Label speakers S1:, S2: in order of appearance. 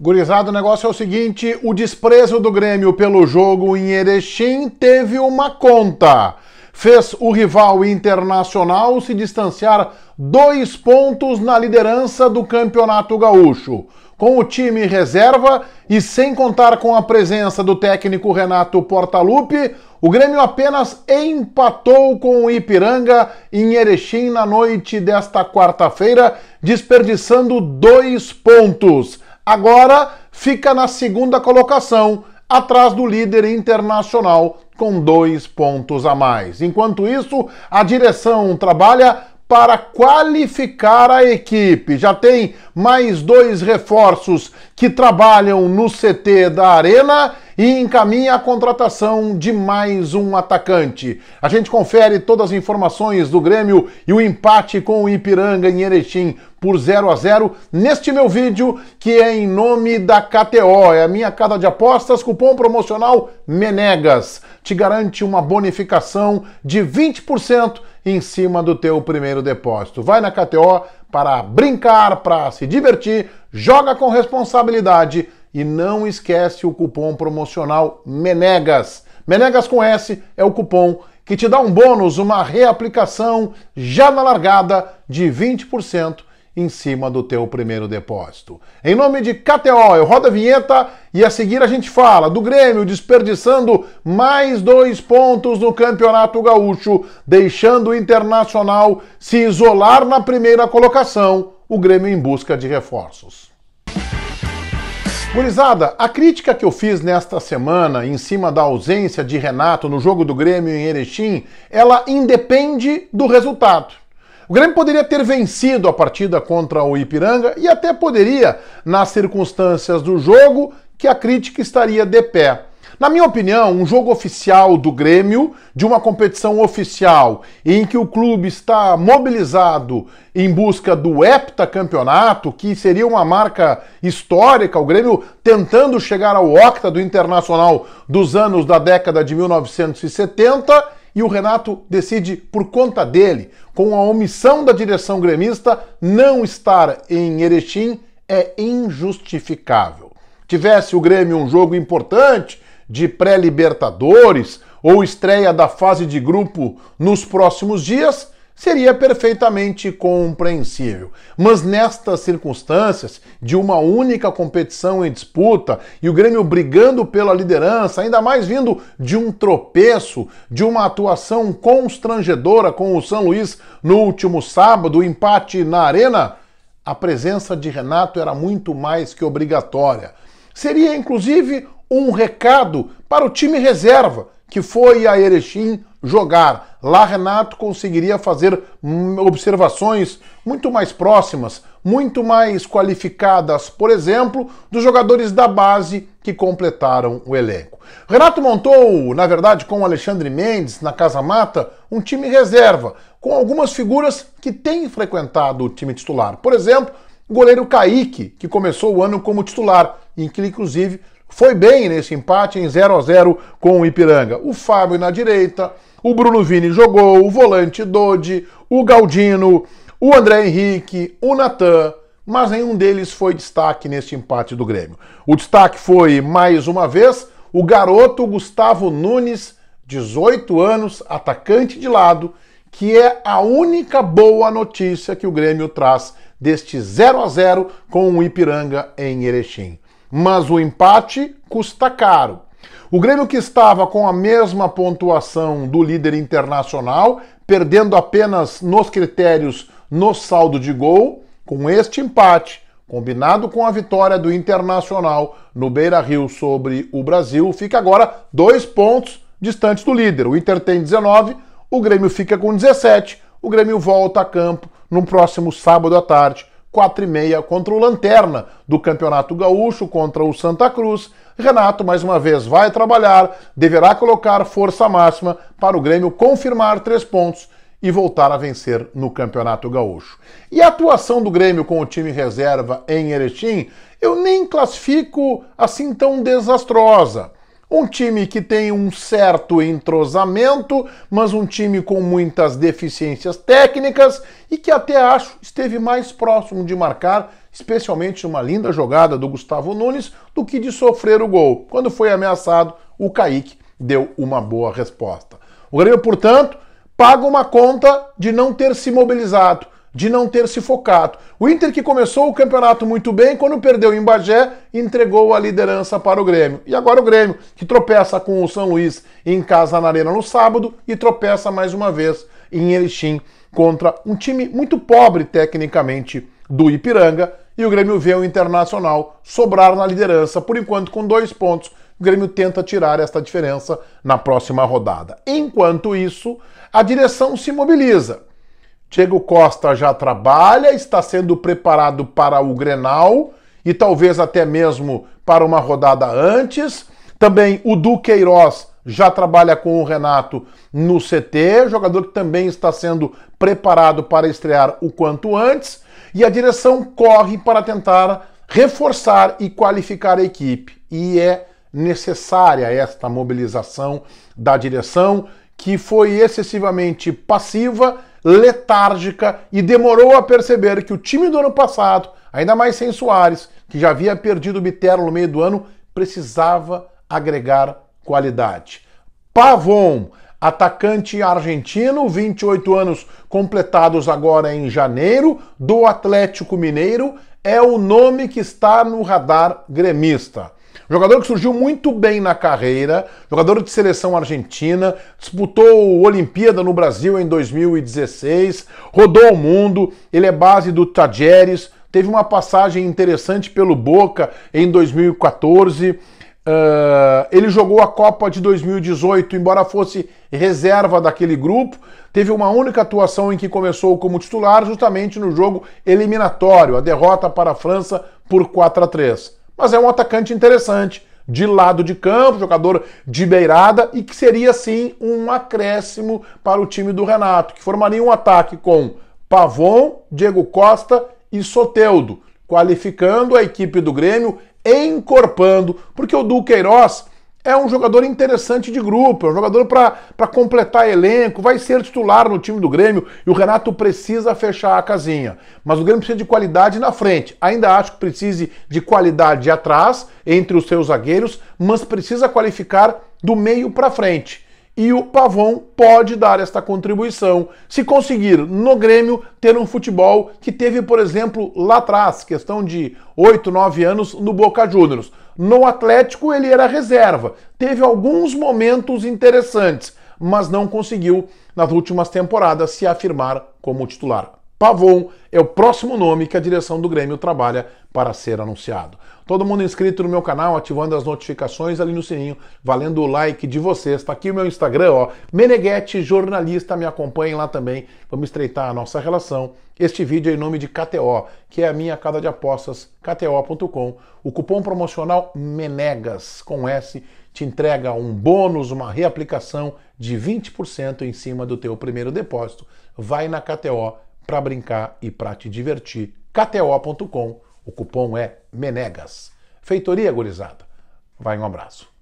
S1: Gurizado, o negócio é o seguinte: o desprezo do Grêmio pelo jogo em Erechim teve uma conta. Fez o rival internacional se distanciar dois pontos na liderança do Campeonato Gaúcho. Com o time reserva e sem contar com a presença do técnico Renato Portaluppi, o Grêmio apenas empatou com o Ipiranga em Erechim na noite desta quarta-feira, desperdiçando dois pontos. Agora fica na segunda colocação, atrás do líder internacional, com dois pontos a mais. Enquanto isso, a direção trabalha para qualificar a equipe. Já tem mais dois reforços que trabalham no CT da Arena e encaminha a contratação de mais um atacante. A gente confere todas as informações do Grêmio e o empate com o Ipiranga em Erechim por 0 a 0 neste meu vídeo que é em nome da KTO, é a minha casa de apostas, cupom promocional Menegas. Te garante uma bonificação de 20% em cima do teu primeiro depósito. Vai na KTO para brincar, para se divertir, joga com responsabilidade e não esquece o cupom promocional MENEGAS. MENEGAS com S é o cupom que te dá um bônus, uma reaplicação já na largada de 20% em cima do teu primeiro depósito. Em nome de KTO, eu rodo a vinheta e a seguir a gente fala do Grêmio desperdiçando mais dois pontos no Campeonato Gaúcho, deixando o Internacional se isolar na primeira colocação, o Grêmio em busca de reforços. Gurizada, a crítica que eu fiz nesta semana em cima da ausência de Renato no jogo do Grêmio em Erechim, ela independe do resultado. O Grêmio poderia ter vencido a partida contra o Ipiranga e até poderia, nas circunstâncias do jogo, que a crítica estaria de pé. Na minha opinião, um jogo oficial do Grêmio, de uma competição oficial, em que o clube está mobilizado em busca do heptacampeonato, que seria uma marca histórica, o Grêmio tentando chegar ao octa do Internacional dos anos da década de 1970, e o Renato decide por conta dele, com a omissão da direção gremista, não estar em Erechim é injustificável. Tivesse o Grêmio um jogo importante, de pré-Libertadores ou estreia da fase de grupo nos próximos dias, seria perfeitamente compreensível. Mas nestas circunstâncias, de uma única competição em disputa e o Grêmio brigando pela liderança, ainda mais vindo de um tropeço, de uma atuação constrangedora com o São Luís no último sábado, empate na Arena, a presença de Renato era muito mais que obrigatória. Seria inclusive um recado para o time reserva que foi a Erechim jogar. Lá Renato conseguiria fazer hum, observações muito mais próximas, muito mais qualificadas, por exemplo, dos jogadores da base que completaram o elenco. Renato montou, na verdade, com Alexandre Mendes na Casa Mata, um time reserva, com algumas figuras que têm frequentado o time titular. Por exemplo, o goleiro Kaique, que começou o ano como titular, e que inclusive, foi bem nesse empate em 0 a 0 com o Ipiranga. O Fábio na direita, o Bruno Vini jogou, o volante Dodi, o Galdino, o André Henrique, o Natan, mas nenhum deles foi destaque neste empate do Grêmio. O destaque foi, mais uma vez, o garoto Gustavo Nunes, 18 anos, atacante de lado, que é a única boa notícia que o Grêmio traz deste 0 a 0 com o Ipiranga em Erechim mas o empate custa caro. O Grêmio, que estava com a mesma pontuação do líder internacional, perdendo apenas nos critérios no saldo de gol, com este empate, combinado com a vitória do Internacional no Beira Rio sobre o Brasil, fica agora dois pontos distantes do líder. O Inter tem 19, o Grêmio fica com 17. O Grêmio volta a campo no próximo sábado à tarde 4 e meia contra o Lanterna do Campeonato Gaúcho contra o Santa Cruz. Renato, mais uma vez, vai trabalhar, deverá colocar força máxima para o Grêmio confirmar três pontos e voltar a vencer no Campeonato Gaúcho. E a atuação do Grêmio com o time reserva em Erechim, eu nem classifico assim tão desastrosa. Um time que tem um certo entrosamento, mas um time com muitas deficiências técnicas e que até acho esteve mais próximo de marcar, especialmente uma linda jogada do Gustavo Nunes, do que de sofrer o gol. Quando foi ameaçado, o Kaique deu uma boa resposta. O Grêmio, portanto, paga uma conta de não ter se mobilizado, de não ter se focado. O Inter que começou o campeonato muito bem, quando perdeu em Bagé, entregou a liderança para o Grêmio. E agora o Grêmio, que tropeça com o São Luís em casa na Arena no sábado e tropeça mais uma vez em Erechim contra um time muito pobre tecnicamente do Ipiranga. E o Grêmio vê o Internacional sobrar na liderança, por enquanto com dois pontos o Grêmio tenta tirar esta diferença na próxima rodada. Enquanto isso, a direção se mobiliza. Diego Costa já trabalha, está sendo preparado para o Grenal e talvez até mesmo para uma rodada antes. Também o Duqueiroz já trabalha com o Renato no CT, jogador que também está sendo preparado para estrear o quanto antes. E a direção corre para tentar reforçar e qualificar a equipe. E é necessária esta mobilização da direção, que foi excessivamente passiva letárgica e demorou a perceber que o time do ano passado, ainda mais sem Soares, que já havia perdido o Bitero no meio do ano, precisava agregar qualidade. Pavon, atacante argentino, 28 anos completados agora em janeiro, do Atlético Mineiro, é o nome que está no radar gremista. Jogador que surgiu muito bem na carreira, jogador de seleção argentina, disputou Olimpíada no Brasil em 2016, rodou o mundo, ele é base do Tajeres, teve uma passagem interessante pelo Boca em 2014. Uh, ele jogou a Copa de 2018, embora fosse reserva daquele grupo, teve uma única atuação em que começou como titular, justamente no jogo eliminatório, a derrota para a França por 4 a 3 mas é um atacante interessante. De lado de campo, jogador de beirada, e que seria sim um acréscimo para o time do Renato, que formaria um ataque com Pavon, Diego Costa e Soteudo, qualificando a equipe do Grêmio, encorpando, porque o Duqueiroz é um jogador interessante de grupo, é um jogador para completar elenco, vai ser titular no time do Grêmio e o Renato precisa fechar a casinha. Mas o Grêmio precisa de qualidade na frente. Ainda acho que precise de qualidade atrás, entre os seus zagueiros, mas precisa qualificar do meio para frente. E o Pavon pode dar esta contribuição se conseguir no Grêmio ter um futebol que teve, por exemplo, lá atrás, questão de 8, 9 anos, no Boca Juniors. No Atlético, ele era reserva. Teve alguns momentos interessantes, mas não conseguiu, nas últimas temporadas, se afirmar como titular. Pavon é o próximo nome que a direção do Grêmio trabalha para ser anunciado. Todo mundo inscrito no meu canal, ativando as notificações ali no sininho, valendo o like de vocês. Está aqui o meu Instagram, ó, Meneghete Jornalista, me acompanhem lá também. Vamos estreitar a nossa relação. Este vídeo é em nome de KTO, que é a minha casa de apostas, kto.com. O cupom promocional MENEGAS, com S, te entrega um bônus, uma reaplicação de 20% em cima do teu primeiro depósito. Vai na KTO para brincar e para te divertir. KTO.com, o cupom é Menegas. Feitoria, gurizada. Vai um abraço.